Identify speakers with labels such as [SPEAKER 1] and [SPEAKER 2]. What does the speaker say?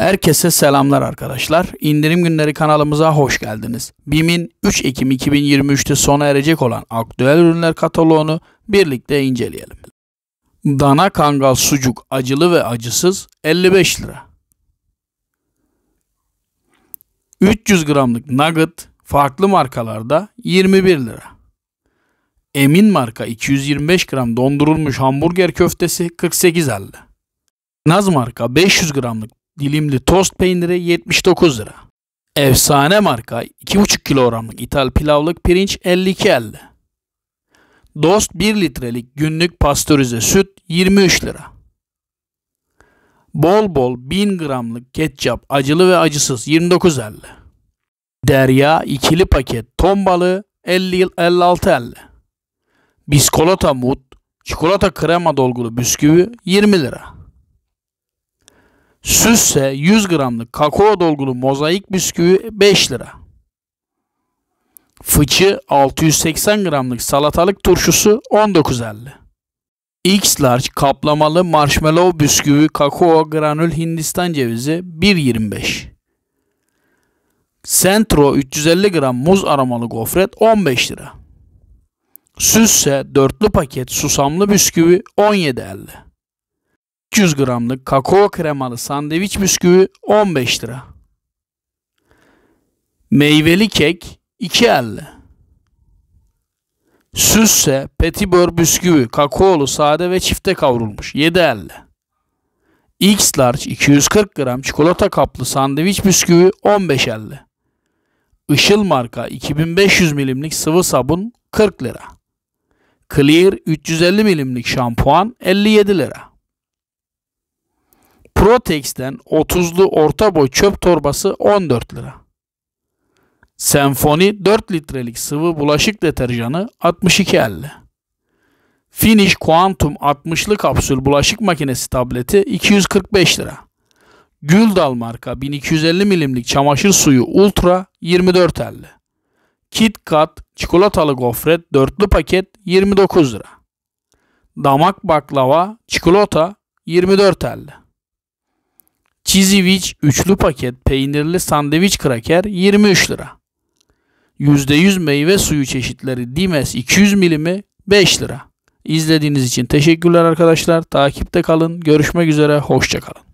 [SPEAKER 1] Herkese selamlar arkadaşlar. İndirim günleri kanalımıza hoş geldiniz. BİM'in 3 Ekim 2023'te sona erecek olan aktüel ürünler kataloğunu birlikte inceleyelim. Dana kangal sucuk acılı ve acısız 55 lira. 300 gramlık nugget farklı markalarda 21 lira. Emin marka 225 gram dondurulmuş hamburger köftesi 48.50. Naz marka 500 gramlık dilimli tost peyniri 79 lira. Efsane marka 2,5 kilogramlık ithal pilavlık pirinç 52.50. Dost 1 litrelik günlük pastörize süt 23 lira. Bol bol 1000 gramlık ketçap acılı ve acısız 29.50. Derya ikili paket ton balığı 50 56.50. Biskolata mut, çikolata krema dolgulu bisküvi 20 lira. Süsse 100 gramlık kakao dolgulu mozaik bisküvi 5 lira. Fıçı 680 gramlık salatalık turşusu 19.50. X large kaplamalı marshmallow bisküvi kakao granül Hindistan cevizi 1.25. Centro 350 gram muz aromalı gofret 15 lira. Süsse dörtlü paket susamlı bisküvi 17.50. 300 gramlık kakao kremalı sandviç bisküvi 15 lira. Meyveli kek 2.50 Süsse petibör bisküvi kakaolu sade ve çifte kavrulmuş 7.50 X large 240 gram çikolata kaplı sandviç bisküvi 15.50 Işıl marka 2500 milimlik sıvı sabun 40 lira. Clear 350 milimlik şampuan 57 lira. Protex'ten 30'lu orta boy çöp torbası 14 lira. Senfoni 4 litrelik sıvı bulaşık deterjanı 62.50. Finish Quantum 60'lı kapsül bulaşık makinesi tableti 245 lira. Güldal marka 1250 milimlik çamaşır suyu Ultra 24.50. Kit Kat çikolatalı gofret dörtlü paket 29 lira. Damak baklava çikolata 24.50. Çiziviç üçlü paket peynirli sandviç kraker 23 lira. %100 meyve suyu çeşitleri Dimes 200 milimi 5 lira. İzlediğiniz için teşekkürler arkadaşlar. Takipte kalın. Görüşmek üzere. Hoşçakalın.